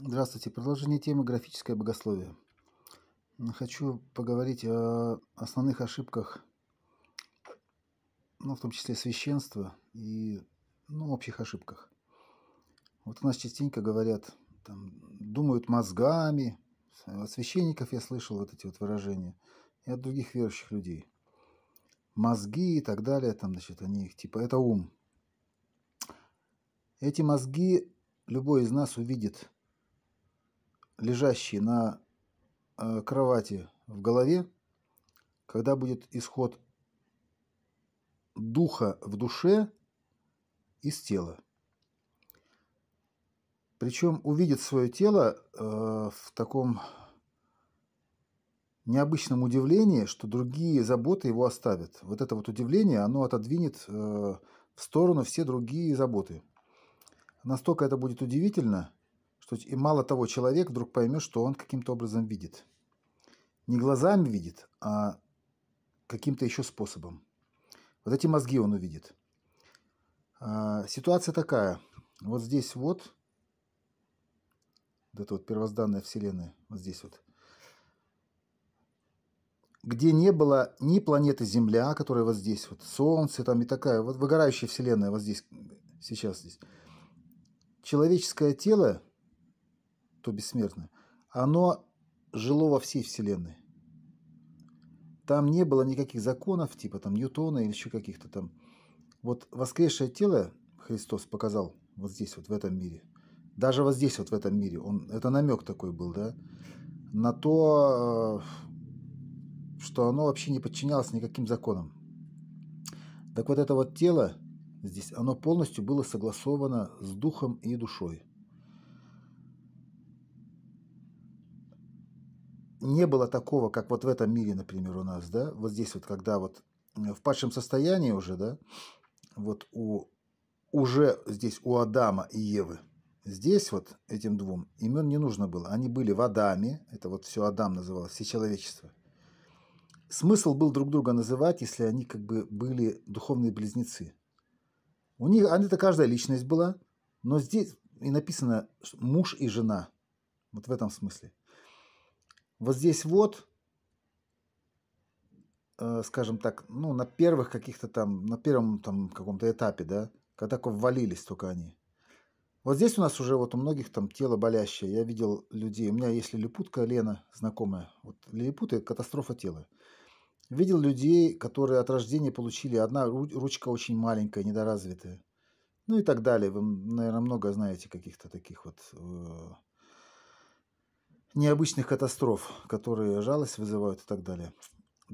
Здравствуйте. Продолжение темы «Графическое богословие». Хочу поговорить о основных ошибках, ну, в том числе священства и ну, общих ошибках. Вот у нас частенько говорят, там, думают мозгами. От священников я слышал вот эти вот выражения. И от других верующих людей. Мозги и так далее, там, значит, они их типа, это ум. Эти мозги любой из нас увидит – лежащий на э, кровати в голове, когда будет исход духа в душе из тела. Причем увидит свое тело э, в таком необычном удивлении, что другие заботы его оставят. Вот это вот удивление, оно отодвинет э, в сторону все другие заботы. Настолько это будет удивительно – что, и мало того, человек вдруг поймет, что он каким-то образом видит. Не глазами видит, а каким-то еще способом. Вот эти мозги он увидит. А, ситуация такая. Вот здесь вот, вот это вот первозданная Вселенная, вот здесь вот, где не было ни планеты Земля, которая вот здесь, вот Солнце там и такая, вот выгорающая Вселенная вот здесь, сейчас здесь. Человеческое тело что бессмертно, оно жило во всей Вселенной. Там не было никаких законов, типа там Ньютона или еще каких-то там. Вот воскресшее тело Христос показал вот здесь, вот в этом мире. Даже вот здесь, вот в этом мире. Он, это намек такой был, да? На то, э, что оно вообще не подчинялось никаким законам. Так вот это вот тело здесь, оно полностью было согласовано с духом и душой. не было такого, как вот в этом мире, например, у нас, да, вот здесь вот, когда вот э, в падшем состоянии уже, да, вот у, уже здесь у Адама и Евы, здесь вот этим двум имен не нужно было. Они были в Адаме, это вот все Адам называлось, все человечество. Смысл был друг друга называть, если они как бы были духовные близнецы. У них, они-то а, каждая личность была, но здесь и написано муж и жена. Вот в этом смысле. Вот здесь вот, э, скажем так, ну, на первых каких-то там, на первом там каком-то этапе, да, когда только ввалились только они. Вот здесь у нас уже вот у многих там тело болящее. Я видел людей, у меня есть лилипутка Лена, знакомая. Вот лилипуты – катастрофа тела. Видел людей, которые от рождения получили одна ручка очень маленькая, недоразвитая. Ну и так далее. Вы, наверное, много знаете каких-то таких вот э, необычных катастроф, которые жалость вызывают и так далее.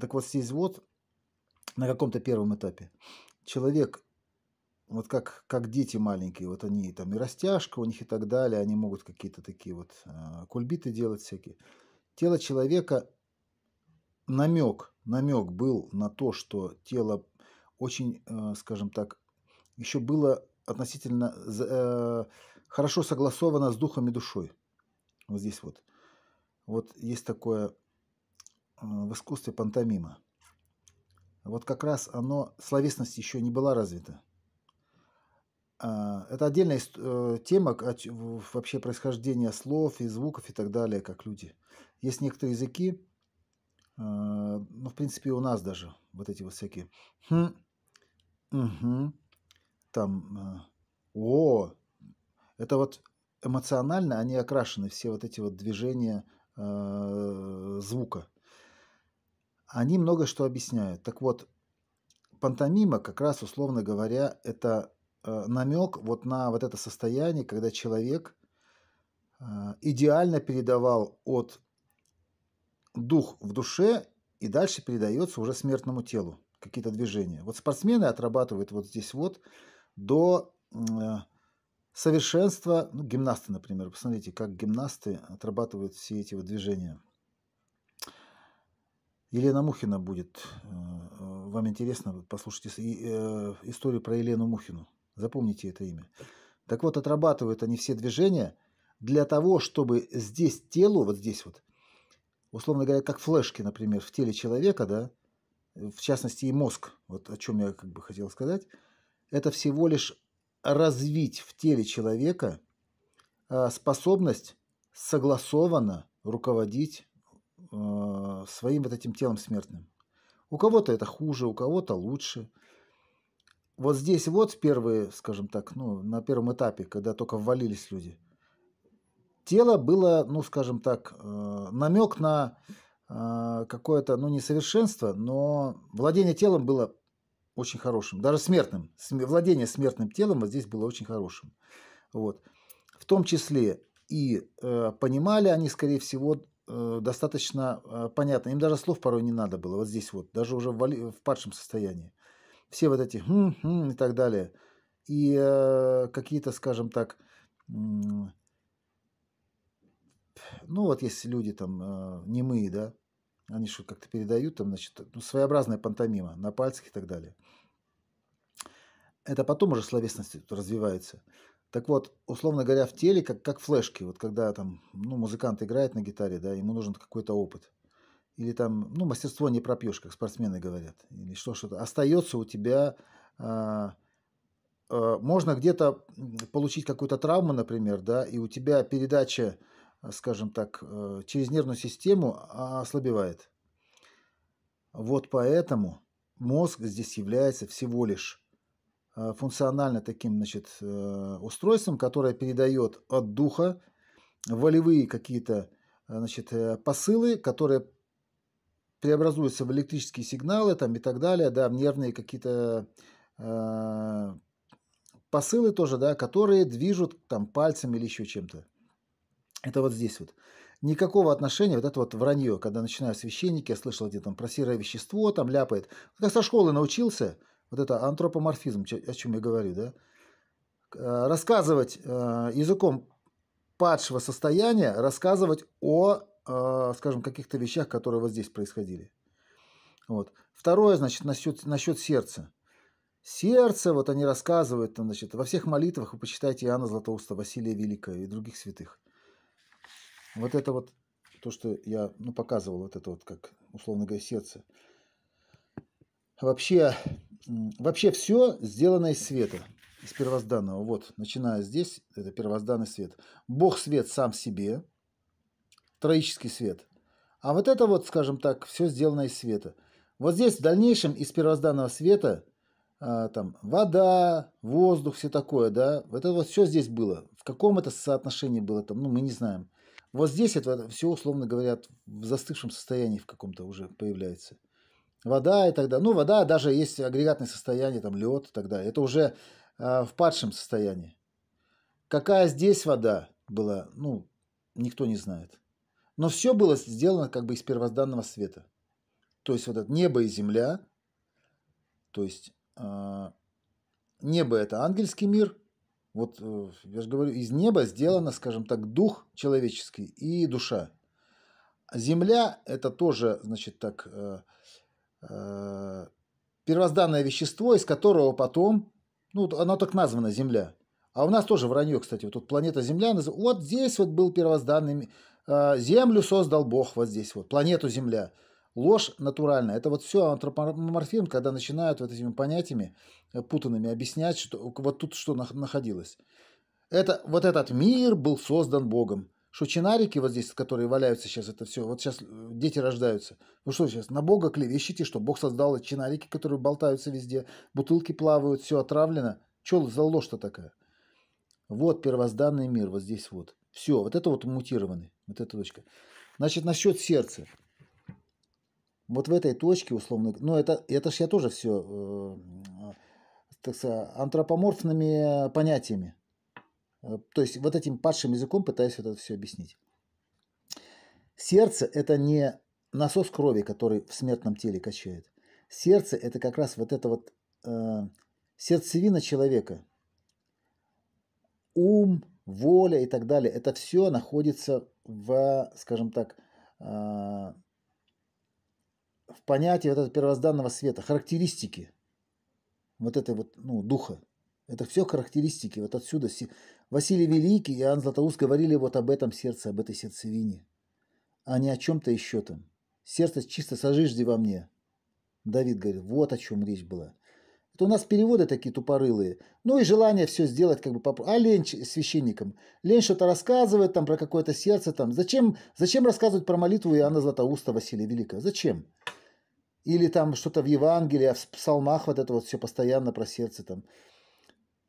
Так вот здесь вот на каком-то первом этапе человек, вот как, как дети маленькие, вот они там и растяжка у них и так далее, они могут какие-то такие вот э, кульбиты делать всякие. Тело человека намек, намек был на то, что тело очень, э, скажем так, еще было относительно э, хорошо согласовано с духом и душой. Вот здесь вот. Вот есть такое э, в искусстве пантомима. Вот как раз оно, словесность еще не была развита. А, это отдельная э, тема вообще происхождения слов и звуков и так далее, как люди. Есть некоторые языки, э, ну, в принципе, у нас даже вот эти вот всякие хм, угу, там о, это вот эмоционально они окрашены, все вот эти вот движения Э, звука. Они много что объясняют. Так вот, пантомима как раз, условно говоря, это э, намек вот на вот это состояние, когда человек э, идеально передавал от дух в душе и дальше передается уже смертному телу какие-то движения. Вот спортсмены отрабатывают вот здесь вот до Совершенство, ну, гимнасты, например, посмотрите, как гимнасты отрабатывают все эти вот движения. Елена Мухина будет, э, вам интересно, послушайте э, историю про Елену Мухину. Запомните это имя. Так вот, отрабатывают они все движения для того, чтобы здесь телу, вот здесь вот, условно говоря, как флешки, например, в теле человека, да, в частности и мозг, вот о чем я как бы хотел сказать, это всего лишь развить в теле человека э, способность согласованно руководить э, своим вот этим телом смертным. У кого-то это хуже, у кого-то лучше. Вот здесь вот первые, скажем так, ну, на первом этапе, когда только ввалились люди, тело было, ну, скажем так, э, намек на какое-то, ну, несовершенство, но владение телом было очень хорошим, даже смертным. Владение смертным телом вот здесь было очень хорошим. Вот. В том числе и э, понимали они, скорее всего, э, достаточно э, понятно. Им даже слов порой не надо было, вот здесь вот, даже уже в, в падшем состоянии. Все вот эти хм, хм и так далее. И э, какие-то, скажем так, э, ну вот есть люди там э, немые, да, они что, как-то передают, там, значит, ну, своеобразная пантомима на пальцах и так далее. Это потом уже словесность развивается. Так вот, условно говоря, в теле, как, как флешки, вот когда там, ну, музыкант играет на гитаре, да, ему нужен какой-то опыт. Или там, ну, мастерство не пропьешь, как спортсмены говорят. Или что, что-то. Остается у тебя а, а можно где-то получить какую-то травму, например, да, и у тебя передача Э, скажем так, э, через нервную систему ослабевает. Вот поэтому мозг здесь является всего лишь э, функционально таким значит, устройством, которое передает от духа волевые какие-то значит, посылы, которые преобразуются в электрические сигналы там, и так далее, да, в нервные какие-то посылы тоже, да, которые движут там пальцем или еще чем-то. Это вот здесь вот. Никакого отношения, вот это вот вранье, когда начинают священники, я слышал где там про серое вещество, там ляпает. Как со школы научился, вот это антропоморфизм, о чем я говорю, да? Э, рассказывать э, языком падшего состояния, рассказывать о, э, скажем, каких-то вещах, которые вот здесь происходили. Вот. Второе, значит, насчет, насчет сердца. Сердце, вот они рассказывают, там, значит, во всех молитвах вы почитайте Иоанна Златоуста, Василия Великого и других святых. Вот это вот то, что я ну, показывал, вот это вот как условно говоря сердце. Вообще, вообще все сделано из света, из первозданного. Вот, начиная здесь, это первозданный свет. Бог свет сам себе, троический свет. А вот это вот, скажем так, все сделано из света. Вот здесь в дальнейшем из первозданного света а, там вода, воздух, все такое, да, вот это вот все здесь было. В каком это соотношении было там, ну, мы не знаем. Вот здесь это все, условно говоря, в застывшем состоянии в каком-то уже появляется. Вода и тогда. Ну, вода, даже есть агрегатное состояние, там лед и так далее. Это уже э, в падшем состоянии. Какая здесь вода была, ну, никто не знает. Но все было сделано как бы из первозданного света. То есть вот это небо и земля, то есть э, небо это ангельский мир, вот, э, я же говорю, из неба сделано, скажем так, дух человеческий и душа. А земля – это тоже, значит так, э, э, первозданное вещество, из которого потом, ну, оно так названо Земля. А у нас тоже вранье, кстати, вот тут планета Земля, вот здесь вот был первозданный, Землю создал Бог вот здесь вот, планету Земля – Ложь натуральная. Это вот все антропоморфизм, когда начинают вот этими понятиями э, путанными объяснять, что вот тут что находилось. Это, вот этот мир был создан Богом. Шучинарики вот здесь, которые валяются сейчас, это все, вот сейчас э, дети рождаются. Ну что сейчас, на Бога клевещите, что Бог создал чинарики, которые болтаются везде, бутылки плавают, все отравлено. Че за ложь-то такая? Вот первозданный мир, вот здесь вот. Все, вот это вот мутированный, вот эта точка. Значит, насчет сердца вот в этой точке, условно, ну это, это ж я тоже все, э, так сказать, антропоморфными понятиями. Э, то есть вот этим падшим языком пытаюсь вот это все объяснить. Сердце – это не насос крови, который в смертном теле качает. Сердце – это как раз вот это вот э, сердцевина человека. Ум, воля и так далее – это все находится в, скажем так, э, в понятие вот этого первозданного света, характеристики вот этой вот, ну, духа. Это все характеристики, вот отсюда. Василий Великий и Иоанн Златоуст говорили вот об этом сердце, об этой сердцевине, а не о чем-то еще там. Сердце чисто сожижди во мне. Давид говорит, вот о чем речь была. Это у нас переводы такие тупорылые. Ну и желание все сделать как бы поп... А лень священникам. Лень что-то рассказывает там про какое-то сердце там. Зачем, зачем рассказывать про молитву Иоанна Златоуста Василия Великого? Зачем? Или там что-то в Евангелии, а в псалмах вот это вот все постоянно про сердце там.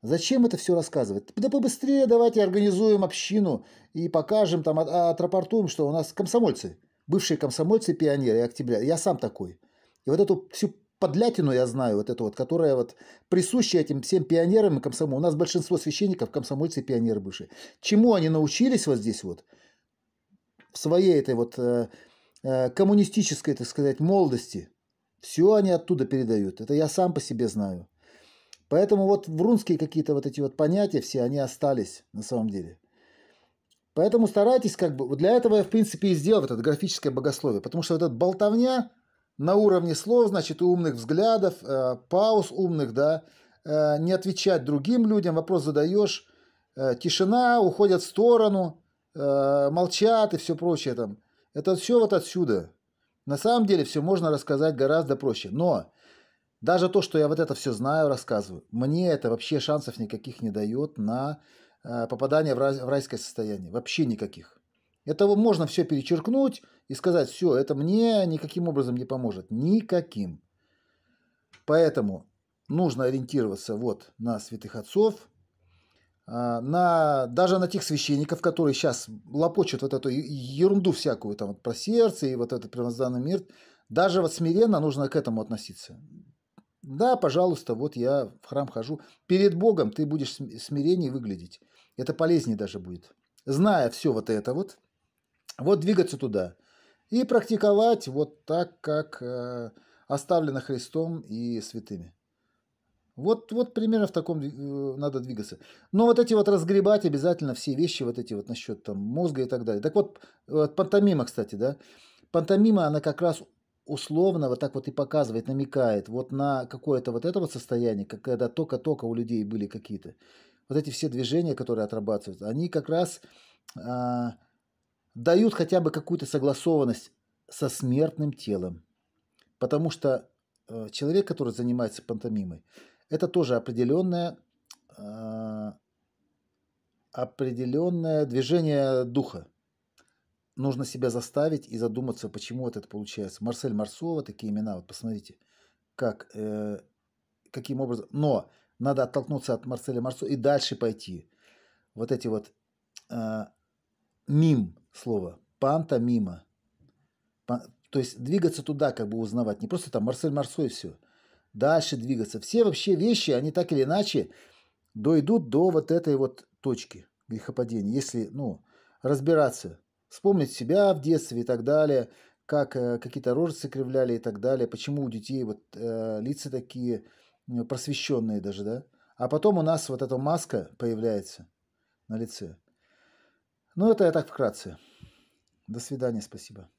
Зачем это все рассказывать? Да побыстрее давайте организуем общину и покажем там, а, а, отрапортуем, что у нас комсомольцы, бывшие комсомольцы, пионеры октября. Я сам такой. И вот эту всю подлятину я знаю, вот эту вот, которая вот присуща этим всем пионерам и комсомолу. У нас большинство священников комсомольцы и пионеры бывшие. Чему они научились вот здесь вот? В своей этой вот э, э, коммунистической, так сказать, молодости. Все они оттуда передают. Это я сам по себе знаю. Поэтому вот врунские какие-то вот эти вот понятия все, они остались на самом деле. Поэтому старайтесь как бы... Вот для этого я, в принципе, и сделал вот это графическое богословие. Потому что вот эта болтовня, на уровне слов, значит, и умных взглядов, э, пауз умных, да, э, не отвечать другим людям, вопрос задаешь, э, тишина, уходят в сторону, э, молчат и все прочее там. Это все вот отсюда. На самом деле все можно рассказать гораздо проще. Но даже то, что я вот это все знаю, рассказываю, мне это вообще шансов никаких не дает на э, попадание в райское состояние. Вообще никаких. Это можно все перечеркнуть и сказать, все, это мне никаким образом не поможет. Никаким. Поэтому нужно ориентироваться вот на святых отцов, а, на, даже на тех священников, которые сейчас лопочут вот эту ерунду всякую там вот про сердце и вот этот первозданный мир, даже вот смиренно нужно к этому относиться. Да, пожалуйста, вот я в храм хожу. Перед Богом ты будешь смирение выглядеть. Это полезнее даже будет. Зная все вот это вот, вот двигаться туда и практиковать вот так, как э, оставлено Христом и святыми. Вот, вот примерно в таком э, надо двигаться. Но вот эти вот разгребать обязательно все вещи, вот эти вот насчет там мозга и так далее. Так вот, вот пантомима, кстати, да. Пантомима, она как раз условно вот так вот и показывает, намекает вот на какое-то вот это вот состояние, когда только-только у людей были какие-то. Вот эти все движения, которые отрабатываются, они как раз а, дают хотя бы какую-то согласованность со смертным телом. Потому что э, человек, который занимается пантомимой, это тоже определенное, э, определенное движение духа. Нужно себя заставить и задуматься, почему вот это получается. Марсель Марсова, такие имена, вот посмотрите, как, э, каким образом. Но надо оттолкнуться от Марселя Марсо и дальше пойти. Вот эти вот э, мим, слово. Пантомима. Пан... То есть двигаться туда, как бы узнавать. Не просто там Марсель Марсо и все. Дальше двигаться. Все вообще вещи, они так или иначе дойдут до вот этой вот точки грехопадения. Если, ну, разбираться, вспомнить себя в детстве и так далее, как э, какие-то рожицы кривляли и так далее, почему у детей вот э, лица такие просвещенные даже, да? А потом у нас вот эта маска появляется на лице. Ну, это я так вкратце. До свидания, спасибо.